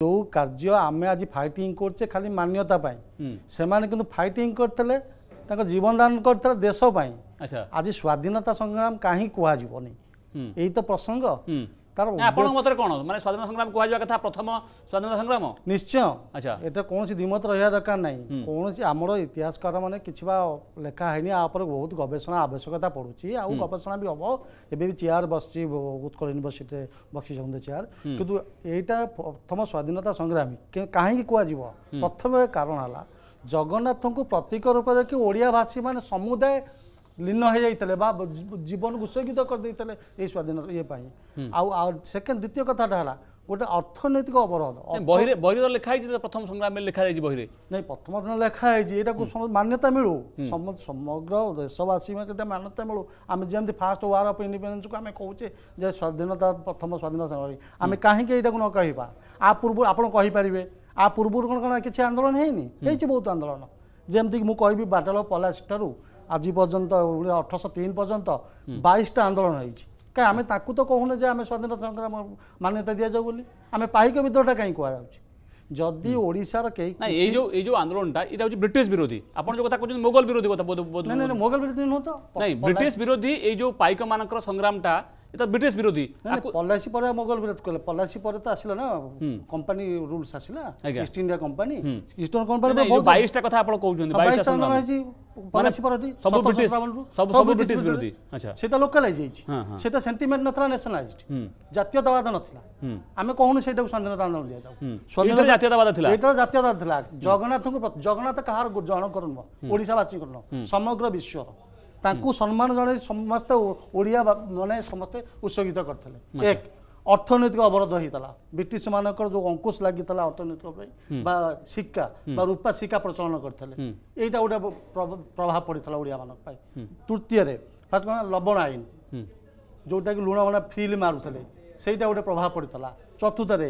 ଯେଉଁ କାର୍ଯ୍ୟ ଆମେ ଆଜି ଫାଇଟିଂ କରୁଛେ ଖାଲି ମାନ୍ୟତା ପାଇଁ ସେମାନେ କିନ୍ତୁ ଫାଇଟିଂ କରିଥିଲେ ତାଙ୍କ ଜୀବନଦାନ କରିଥିଲେ ଦେଶ ପାଇଁ ଆଜି ସ୍ୱାଧୀନତା ସଂଗ୍ରାମ କାହିଁ କୁହାଯିବନି ଏଇ ତ ପ୍ରସଙ୍ଗ ତାର ଆପଣଙ୍କ ମତରେ କ'ଣ ମାନେ ସ୍ୱାଧୀନତା ସଂଗ୍ରାମ କୁହାଯିବା କଥା ପ୍ରଥମ ସ୍ୱାଧୀନତା ସଂଗ୍ରାମ ନିଶ୍ଚୟ ଆଚ୍ଛା ଏଟା କୌଣସି ଦ୍ୱିମତ ରହିବା ଦରକାର ନାହିଁ କୌଣସି ଆମର ଇତିହାସକାର ମାନେ କିଛି ବା ଲେଖା ହେଇନି ଆ ଉପରେ ବହୁତ ଗବେଷଣା ଆବଶ୍ୟକତା ପଡ଼ୁଛି ଆଉ ଗବେଷଣା ବି ହବ ଏବେ ବି ଚେୟାର ବସିଛି ଉତ୍କଳ ୟୁନିଭର୍ସିଟିରେ ବକ୍ସି ଜଗନ୍ଦ ଚେୟାର କିନ୍ତୁ ଏଇଟା ପ୍ରଥମ ସ୍ୱାଧୀନତା ସଂଗ୍ରାମୀ କାହିଁକି କୁହାଯିବ ପ୍ରଥମେ କାରଣ ହେଲା ଜଗନ୍ନାଥଙ୍କୁ ପ୍ରତୀକ ରୂପରେ କି ଓଡ଼ିଆ ଭାଷୀମାନେ ସମୁଦାୟ ଲୀନ ହେଇଯାଇଥିଲେ ବା ଜୀବନକୁ ଉତ୍ସର୍ଗିତ କରିଦେଇଥିଲେ ଏଇ ସ୍ୱାଧୀନ ଇଏ ପାଇଁ ଆଉ ସେକେଣ୍ଡ ଦ୍ୱିତୀୟ କଥାଟା ହେଲା ଗୋଟେ ଅର୍ଥନୈତିକ ଅବରୋଧ ବହିରେ ବହିରେ ଲେଖା ହେଇଛି ପ୍ରଥମ ସଂଗ୍ରାମରେ ଲେଖା ଯାଇଛି ବହିରେ ନାଇଁ ପ୍ରଥମ ଦିନ ଲେଖା ହେଇଛି ଏଇଟାକୁ ମାନ୍ୟତା ମିଳୁ ସମଗ୍ର ଦେଶବାସୀଙ୍କ ମାନ୍ୟତା ମିଳୁ ଆମେ ଯେମିତି ଫାର୍ଷ୍ଟ ୱାର୍ ଅଫ୍ ଇଣ୍ଡିପେଣ୍ଡେନ୍ସକୁ ଆମେ କହୁଛେ ଯେ ସ୍ୱାଧୀନତା ପ୍ରଥମ ସ୍ୱାଧୀନତା ସମୟରେ ଆମେ କାହିଁକି ଏଇଟାକୁ ନ କହିବା ଆ ପୂର୍ବରୁ ଆପଣ କହିପାରିବେ ଆ ପୂର୍ବରୁ କ'ଣ କ'ଣ କିଛି ଆନ୍ଦୋଳନ ହେଇନି ହେଇଛି ବହୁତ ଆନ୍ଦୋଳନ ଯେମିତିକି ମୁଁ କହିବି ବାଟଲ ପଲାସ୍ଠାରୁ আজি পর্যন্ত অঠরশো তিন পর্যন্ত বাইশটা আন্দোলন হয়েছে কাই আমি তাকে তো কহুনে যে আমি স্বাধীনতা সংগ্রাম মান্যতা দিয়ে যাও বলে আমি পাইক বিদ্রোহটা কাই কুযাচ্ছে যদি ওড়িশার কেই না এই যে এই যে আন্দোলনটা এটা হচ্ছে ব্রিটিশ বিরোধী আপনি যে কথা কোন মোগল বিরোধী কথা বোধ বোধ না না মোগল বিরোধী নহ তো না ব্রিটিশ বিরোধী এই যে পাইক মানকর সংগ্রামটা এটা ব্রিটিশ বিরোধী পলাশি পরে মোগল বিরোধ কলে পলাশি পরে তো আসলে না কোম্পানি রুলস আসিলা East India company East company 22টা কথা আপনি কইছেন 22টা ପରାଟି ସବୁ ବ୍ରିଟିଶ ସବୁ ସବୁ ବ୍ରିଟିଶ ବିରୋଧୀ ଆଚ୍ଛା ସେଟା ଲୋକାଲାଇଜ ହେଇଛି ସେଟା ସେଣ୍ଟିମେଣ୍ଟ ନଥିଲା ନ୍ୟାସନାଲାଇଜ ଜାତୀୟତାବାଦ ନଥିଲା ଆମେ କହୁନୁ ସେଇଟାକୁ ସ୍ୱାଧୀନତା ଆନ୍ଦୋଳନ ଦିଆଯାଉ ସ୍ୱାଧୀନତା ଜାତୀୟତାବାଦ ଥିଲା ଏଇଟା ଜାତୀୟତାବାଦ ଥିଲା ଜଗନ୍ନାଥଙ୍କୁ ଜଗନ୍ନାଥ କାହାର ଜଣଙ୍କର ନୁହଁ ଓଡ଼ିଶାବାସୀଙ୍କର ନୁହଁ ସମଗ୍ର ବିଶ୍ୱର ତାଙ୍କୁ ସମ୍ମାନ ଜଣାଇ ସମସ୍ତେ ଓଡ଼ିଆ ମାନେ ସମସ୍ତେ ଉତ୍ସର୍ଗିତ କରିଥିଲେ ଏକ ଅର୍ଥନୈତିକ ଅବରୋଧ ହେଇଥିଲା ବ୍ରିଟିଶ ମାନଙ୍କର ଯୋଉ ଅଙ୍କୁଶ ଲାଗିଥିଲା ଅର୍ଥନୈତିକ ପାଇଁ ବା ଶିକ୍ଷା ବା ରୂପା ଶିକ୍ଷା ପ୍ରଚଳନ କରିଥିଲେ ଏଇଟା ଗୋଟେ ପ୍ରଭାବ ପଡ଼ିଥିଲା ଓଡ଼ିଆମାନଙ୍କ ପାଇଁ ତୃତୀୟରେ ଫାଷ୍ଟ କ'ଣ ଲବଣ ଆଇନ ଯେଉଁଟାକି ଲୁଣ ମାନେ ଫ୍ରିଲି ମାରୁଥିଲେ ସେଇଟା ଗୋଟେ ପ୍ରଭାବ ପଡ଼ିଥିଲା ଚତୁର୍ଥରେ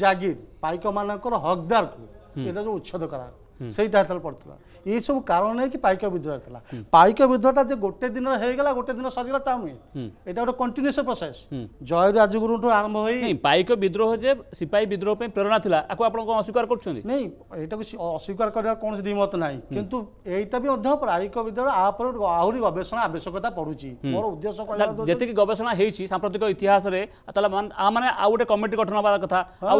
ଜାଗିର ପାଇକମାନଙ୍କର ହକଦାରକୁ ଏଇଟା ଯୋଉ ଉଚ୍ଛେଦ କରା ସେଇଟା ଯେତେବେଳେ ପଡ଼ିଥିଲା ଏଇସବୁ କାରଣ ହେଇକି ପାଇକ ବିଦ୍ରୋହ ହେଇଥିଲା ପାଇକ ବିଦ୍ରୋହଟା ଯେ ଗୋଟେ ଦିନ ହେଇଗଲା ଗୋଟେ ଦିନ ସରିଗଲା ତା ନୁହେଁ ଏଇଟା ଗୋଟେ କଣ୍ଟିନ୍ୟୁସ ପ୍ରୋସେସ ଜୟ ରାଜଗୁରୁଠୁ ଆରମ୍ଭ ହେଇ ପାଇକ ବିଦ୍ରୋହ ଯେ ସିପାହୀ ବିଦ୍ରୋହ ପାଇଁ ପ୍ରେରଣା ଥିଲା ଆକୁ ଆପଣ କ'ଣ ଅସ୍ୱୀକାର କରୁଛନ୍ତି ନାଇଁ ଏଇଟାକୁ ଅସ୍ୱୀକାର କରିବାର କୌଣସି ଦ୍ୱିମତ ନାହିଁ କିନ୍ତୁ ଏଇଟା ବି ମଧ୍ୟ ପ୍ରାୟିକ ବିଦ୍ରୋହ ଆ ଉପରେ ଆହୁରି ଗବେଷଣା ଆବଶ୍ୟକତା ପଡୁଛି ମୋର ଉଦ୍ଦେଶ୍ୟ ଯେତିକି ଗବେଷଣା ହେଇଛି ସାମ୍ପ୍ରତିକ ଇତିହାସରେ ତାହେଲେ ଆଉ ଗୋଟେ କମିଟି ଗଠନ ହେବା କଥା ଆଉ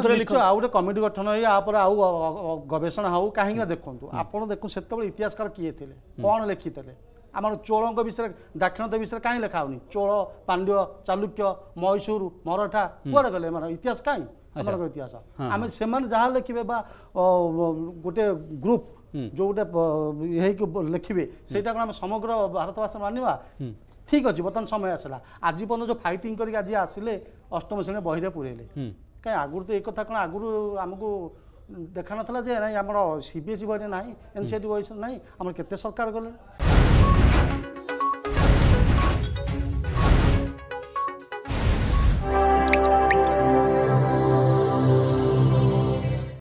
ଗୋଟେ କମିଟି ଗଠନ ହେଇ ଆ ଉପରେ ଆଉ ଗବେଷଣା ହଉ କାହିଁକି ଦେଖନ୍ତୁ ଆପଣ ଦେଖନ୍ତୁ ସେତେବେଳେ ଇତିହାସକାର କିଏ ଥିଲେ କ'ଣ ଲେଖିଥିଲେ ଆମର ଚୋଳଙ୍କ ବିଷୟରେ ଦାକ୍ଷିଣତ୍ୟ ବିଷୟରେ କାହିଁ ଲେଖା ହେଉନି ଚୋଳ ପାଣ୍ଡ୍ୟ ଚାଲୁକ୍ୟ ମହୀଶୂର ମରଠା କୁଆଡ଼େ ଗଲେ ଏମାନେ ଇତିହାସ କାହିଁ ଏମାନଙ୍କର ଇତିହାସ ଆମେ ସେମାନେ ଯାହା ଲେଖିବେ ବା ଗୋଟେ ଗ୍ରୁପ୍ ଯୋଉ ଗୋଟେ ହେଇକି ଲେଖିବେ ସେଇଟା କ'ଣ ଆମେ ସମଗ୍ର ଭାରତବାସୀ ମାନିବା ଠିକ୍ ଅଛି ବର୍ତ୍ତମାନ ସମୟ ଆସିଲା ଆଜି ପର୍ଯ୍ୟନ୍ତ ଯୋଉ ଫାଇଟିଂ କରିକି ଆଜି ଆସିଲେ ଅଷ୍ଟମ ଶ୍ରେଣୀ ବହିରେ ପୁରେଇଲେ କାହିଁ ଆଗରୁ ତ ଏ କଥା କ'ଣ ଆଗରୁ ଆମକୁ ଦେଖା ନଥିଲା ଯେ ନାଇଁ ଆମର ସି ବି ଏସ୍ ବହିରେ ନାହିଁ ଏନ୍ ସି ଏ ଟି ବହି ନାହିଁ ଆମର କେତେ ସରକାର ଗଲେ